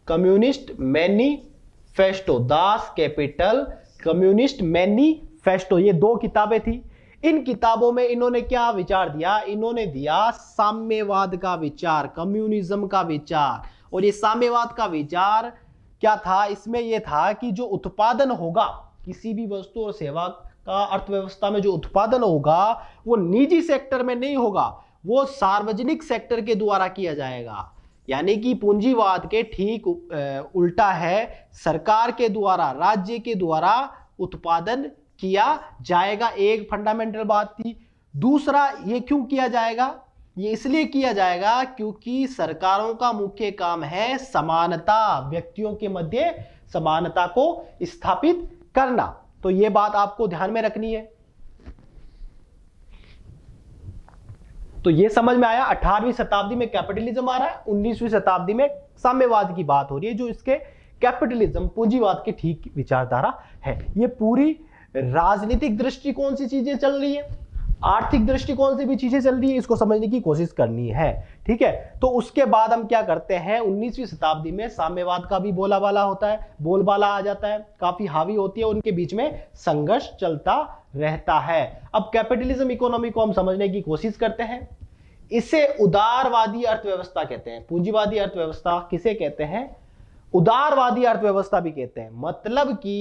communist manifesto das capital communist manifesto ये दो किताबें थी इन किताबों में इन्होंने क्या विचार दिया इन्होंने दिया साम्यवाद का विचार कम्युनिज्म का विचार और ये साम्यवाद का विचार क्या था इसमें यह था कि जो उत्पादन होगा किसी भी वस्तु और सेवा का अर्थव्यवस्था में जो उत्पादन होगा वो निजी सेक्टर में नहीं होगा वो सार्वजनिक सेक्टर के द्वारा किया जाएगा यानी कि पूंजीवाद के ठीक उल्टा है सरकार के द्वारा राज्य के द्वारा उत्पादन किया जाएगा एक फंडामेंटल बात थी दूसरा ये क्यों किया जाएगा ये इसलिए किया जाएगा क्योंकि सरकारों का मुख्य काम है समानता व्यक्तियों के मध्य समानता को स्थापित करना तो ये बात आपको ध्यान में रखनी है तो ये समझ में आया 18वीं शताब्दी में कैपिटलिज्म आ रहा है 19वीं शताब्दी में साम्यवाद की बात हो रही है जो इसके कैपिटलिज्म पूंजीवाद की ठीक विचारधारा है ये पूरी राजनीतिक दृष्टिकोण से चीजें चल रही है आर्थिक दृष्टिकोण से भी चीजें चल रही है इसको समझने की कोशिश करनी है ठीक है तो उसके बाद हम क्या करते हैं उन्नीसवीं शताब्दी में साम्यवाद का भी बोलाबाला होता है बोलबाला आ जाता है काफी हावी होती है उनके बीच में संघर्ष चलता रहता है अब कैपिटलिज्म इकोनॉमी को हम समझने की कोशिश करते हैं इसे उदारवादी अर्थव्यवस्था कहते हैं पूंजीवादी अर्थव्यवस्था किसे कहते हैं उदारवादी अर्थव्यवस्था भी कहते हैं मतलब कि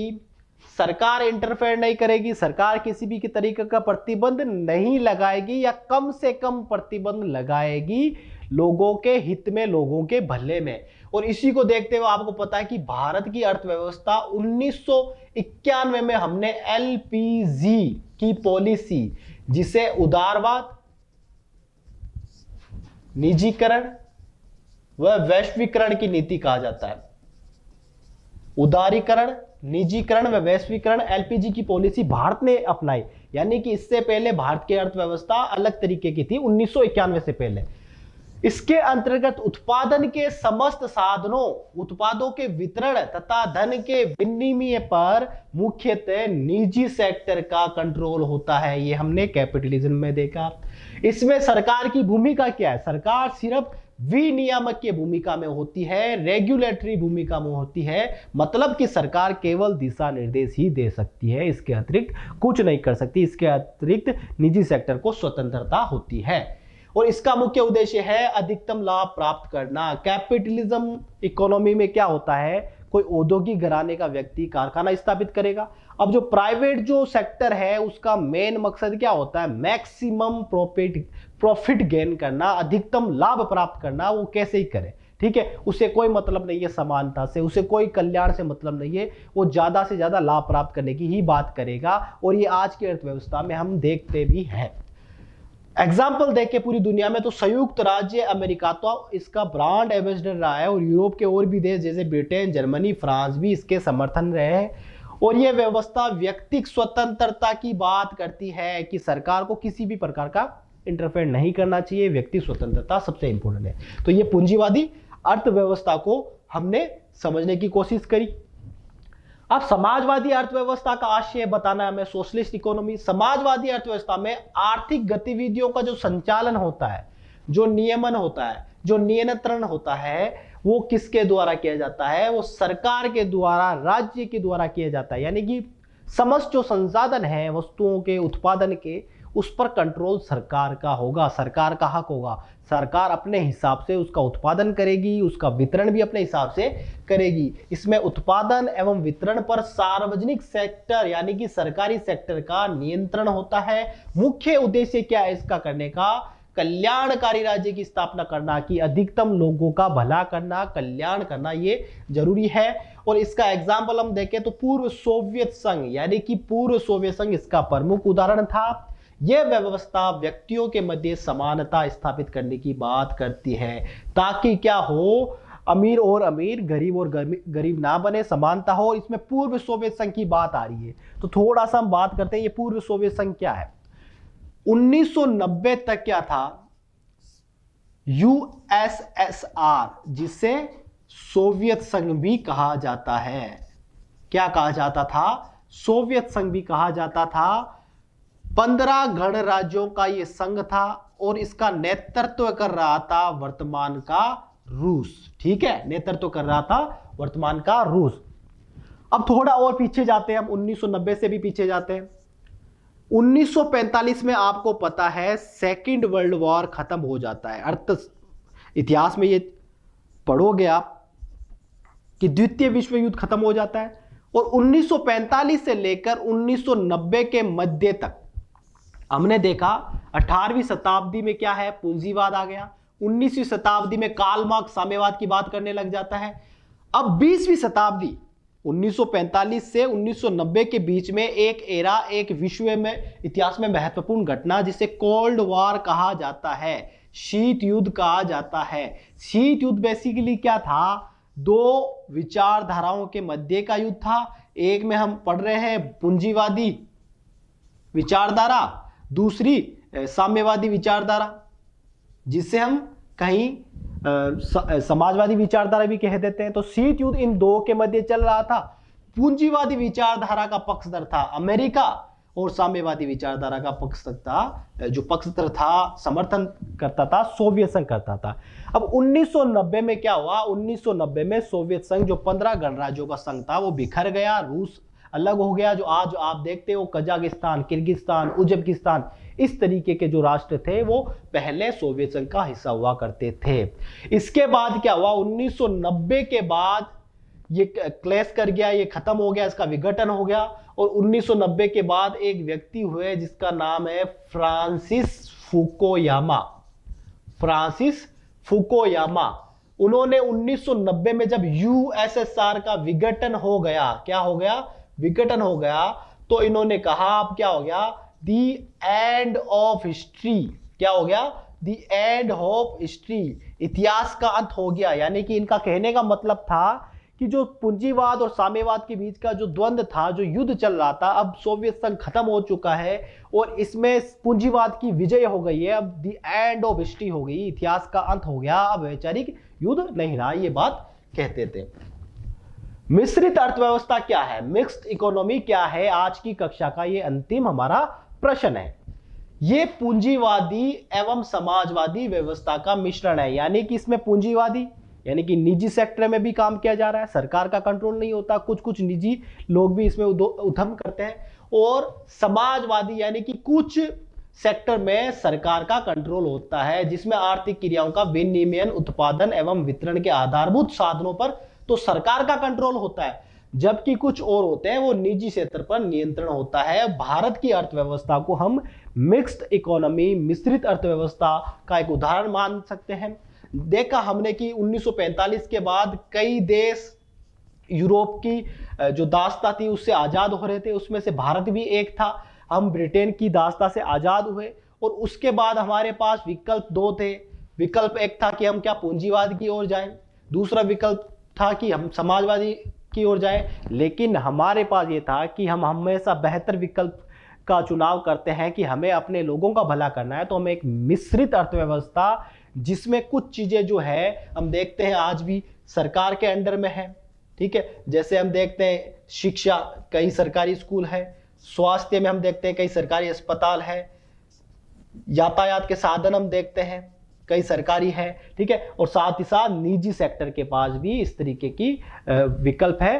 सरकार इंटरफेयर नहीं करेगी सरकार किसी भी तरीके का प्रतिबंध नहीं लगाएगी या कम से कम प्रतिबंध लगाएगी लोगों के हित में लोगों के भले में और इसी को देखते हुए आपको पता है कि भारत की अर्थव्यवस्था उन्नीस में हमने एल की पॉलिसी जिसे उदारवाद निजीकरण व वैश्वीकरण की नीति कहा जाता है उदारीकरण निजीकरण व वैश्वीकरण एलपीजी की पॉलिसी भारत ने अपनाई यानी कि इससे पहले भारत की अर्थव्यवस्था अलग तरीके की थी उन्नीस से पहले इसके अंतर्गत उत्पादन के समस्त साधनों उत्पादों के वितरण तथा धन के विनिमय पर मुख्यतः निजी सेक्टर का कंट्रोल होता है ये हमने कैपिटलिज्म में देखा इसमें सरकार की भूमिका क्या है सरकार सिर्फ विनियामक की भूमिका में होती है रेगुलेटरी भूमिका में होती है मतलब कि सरकार केवल दिशा निर्देश ही दे सकती है इसके अतिरिक्त कुछ नहीं कर सकती इसके अतिरिक्त निजी सेक्टर को स्वतंत्रता होती है और इसका मुख्य उद्देश्य है अधिकतम लाभ प्राप्त करना कैपिटलिज्म इकोनॉमी में क्या होता है कोई औद्योगिक घराने का व्यक्ति कारखाना स्थापित करेगा अब जो प्राइवेट जो सेक्टर है उसका मेन मकसद क्या होता है मैक्सिमम प्रॉफिट प्रॉफिट गेन करना अधिकतम लाभ प्राप्त करना वो कैसे ही करे ठीक है उसे कोई मतलब नहीं है समानता से उसे कोई कल्याण से मतलब नहीं है वो ज़्यादा से ज़्यादा लाभ प्राप्त करने की ही बात करेगा और ये आज की अर्थव्यवस्था में हम देखते भी हैं एग्जाम्पल देख के पूरी दुनिया में तो संयुक्त राज्य अमेरिका तो इसका ब्रांड एम्बेसडर रहा है और यूरोप के और भी देश जैसे ब्रिटेन जर्मनी फ्रांस भी इसके समर्थन रहे हैं और ये व्यवस्था व्यक्तिक स्वतंत्रता की बात करती है कि सरकार को किसी भी प्रकार का इंटरफेयर नहीं करना चाहिए व्यक्ति स्वतंत्रता सबसे इंपॉर्टेंट है तो ये पूंजीवादी अर्थव्यवस्था को हमने समझने की कोशिश करी अब समाजवादी अर्थव्यवस्था का आशय बताना है हमें सोशलिस्ट इकोनॉमी समाजवादी अर्थव्यवस्था में आर्थिक गतिविधियों का जो संचालन होता है जो नियमन होता है जो नियंत्रण होता है वो किसके द्वारा किया जाता है वो सरकार के द्वारा राज्य के द्वारा किया जाता है यानी कि समस्त जो संसाधन है वस्तुओं के उत्पादन के उस पर कंट्रोल सरकार का होगा सरकार का हक होगा सरकार अपने हिसाब से उसका उत्पादन करेगी उसका वितरण भी अपने हिसाब से करेगी इसमें उत्पादन एवं वितरण पर सार्वजनिक सेक्टर यानी कि सरकारी सेक्टर का नियंत्रण होता है मुख्य उद्देश्य क्या है इसका करने का कल्याणकारी राज्य की स्थापना करना कि अधिकतम लोगों का भला करना कल्याण करना ये जरूरी है और इसका एग्जाम्पल हम देखें तो पूर्व सोवियत संघ यानी कि पूर्व सोवियत संघ इसका प्रमुख उदाहरण था यह व्यवस्था व्यक्तियों के मध्य समानता स्थापित करने की बात करती है ताकि क्या हो अमीर और अमीर गरीब और गरीब ना बने समानता हो इसमें पूर्व सोवियत संघ की बात आ रही है तो थोड़ा सा हम बात करते हैं ये पूर्व सोवियत संघ क्या है 1990 तक क्या था यूएसएसआर जिसे सोवियत संघ भी कहा जाता है क्या कहा जाता था सोवियत संघ भी कहा जाता था पंद्रह गणराज्यों का ये संघ था और इसका नेतृत्व कर रहा था वर्तमान का रूस ठीक है नेतृत्व कर रहा था वर्तमान का रूस अब थोड़ा और पीछे जाते हैं हम 1990 से भी पीछे जाते हैं 1945 में आपको पता है सेकंड वर्ल्ड वॉर खत्म हो जाता है अर्थ इतिहास में ये पढ़ोगे आप कि द्वितीय विश्व युद्ध खत्म हो जाता है और 1945 से लेकर 1990 के मध्य तक हमने देखा 18वीं शताब्दी में क्या है पूंजीवाद आ गया 19वीं शताब्दी में काल साम्यवाद की बात करने लग जाता है अब 20वीं शताब्दी 1945 से 1990 के बीच में एक एरा एक विश्व में इतिहास में महत्वपूर्ण घटना जिसे कोल्ड वॉर कहा जाता है शीत युद्ध कहा जाता है शीत युद्ध बेसिकली क्या था दो विचारधाराओं के मध्य का युद्ध था एक में हम पढ़ रहे हैं पूंजीवादी विचारधारा दूसरी साम्यवादी विचारधारा जिससे हम कहीं समाजवादी विचारधारा भी कह देते हैं तो शीत युद्ध इन दो के मध्य चल रहा था पूंजीवादी विचारधारा का पक्षधर था अमेरिका और साम्यवादी विचारधारा का पक्ष था जो पक्षधर था समर्थन करता था सोवियत संघ करता था अब 1990 में क्या हुआ 1990 में सोवियत संघ जो 15 गणराज्यों का संघ था वो बिखर गया रूस अलग हो गया जो आज आप देखते हो कजाकिस्तान किर्गिस्तान उज्बकिस्तान इस तरीके के जो राष्ट्र थे वो पहले सोवियत संघ का हिस्सा हुआ करते थे इसके बाद क्या हुआ 1990 के बाद ये क्लेश कर गया ये खत्म हो गया इसका विघटन हो गया और 1990 के बाद एक व्यक्ति हुए जिसका नाम है फ्रांसिस फुकोयामा फ्रांसिस फुकोयामा उन्होंने 1990 में जब यूएसएसआर का विघटन हो गया क्या हो गया विघटन हो गया तो इन्होंने कहा अब क्या हो गया दी एंड ऑफ हिस्ट्री क्या हो गया दी एंड ऑफ हिस्ट्री इतिहास का अंत हो गया यानी कि इनका कहने का मतलब था कि जो पूंजीवाद और साम्यवाद के बीच का जो द्वंद था जो युद्ध चल रहा था अब सोवियत संघ खत्म हो चुका है और इसमें पूंजीवाद की विजय हो गई है अब दी एंड ऑफ हिस्ट्री हो गई इतिहास का अंत हो गया अब वैचारिक युद्ध नहीं रहा ये बात कहते थे मिश्रित अर्थव्यवस्था क्या है मिक्स्ड इकोनॉमी क्या है आज की कक्षा का ये अंतिम हमारा प्रश्न है ये पूंजीवादी एवं समाजवादी व्यवस्था का मिश्रण है यानी कि इसमें पूंजीवादी यानी कि निजी सेक्टर में भी काम किया जा रहा है सरकार का कंट्रोल नहीं होता कुछ कुछ निजी लोग भी इसमें उद्यम करते हैं और समाजवादी यानी कि कुछ सेक्टर में सरकार का कंट्रोल होता है जिसमें आर्थिक क्रियाओं का विनियमन उत्पादन एवं वितरण के आधारभूत साधनों पर तो सरकार का कंट्रोल होता है जबकि कुछ और होते हैं वो निजी क्षेत्र पर नियंत्रण होता है भारत की अर्थव्यवस्था को हम मिक्स्ड इकोनॉमी मिश्रित अर्थव्यवस्था का एक उदाहरण मान सकते हैं देखा हमने कि 1945 के बाद कई देश यूरोप की जो दास्ता थी उससे आज़ाद हो रहे थे उसमें से भारत भी एक था हम ब्रिटेन की दास्ता से आज़ाद हुए और उसके बाद हमारे पास विकल्प दो थे विकल्प एक था कि हम क्या पूंजीवाद की ओर जाएं दूसरा विकल्प था कि हम समाजवादी की ओर जाए लेकिन हमारे पास ये था कि हम हमेशा बेहतर विकल्प का चुनाव करते हैं कि हमें अपने लोगों का भला करना है तो हमें एक मिश्रित अर्थव्यवस्था जिसमें कुछ चीज़ें जो है हम देखते हैं आज भी सरकार के अंडर में है ठीक है जैसे हम देखते हैं शिक्षा कई सरकारी स्कूल है स्वास्थ्य में हम देखते हैं कई सरकारी अस्पताल है यातायात के साधन हम देखते हैं कई सरकारी हैं ठीक है और साथ ही साथ निजी सेक्टर के पास भी इस तरीके की विकल्प है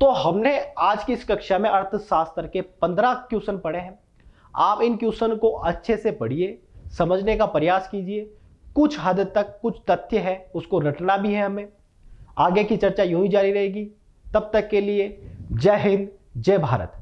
तो हमने आज की इस कक्षा में अर्थशास्त्र के पंद्रह क्वेश्चन पढ़े हैं आप इन क्वेश्चन को अच्छे से पढ़िए समझने का प्रयास कीजिए कुछ हद तक कुछ तथ्य है उसको रटना भी है हमें आगे की चर्चा यूं ही जारी रहेगी तब तक के लिए जय हिंद जय भारत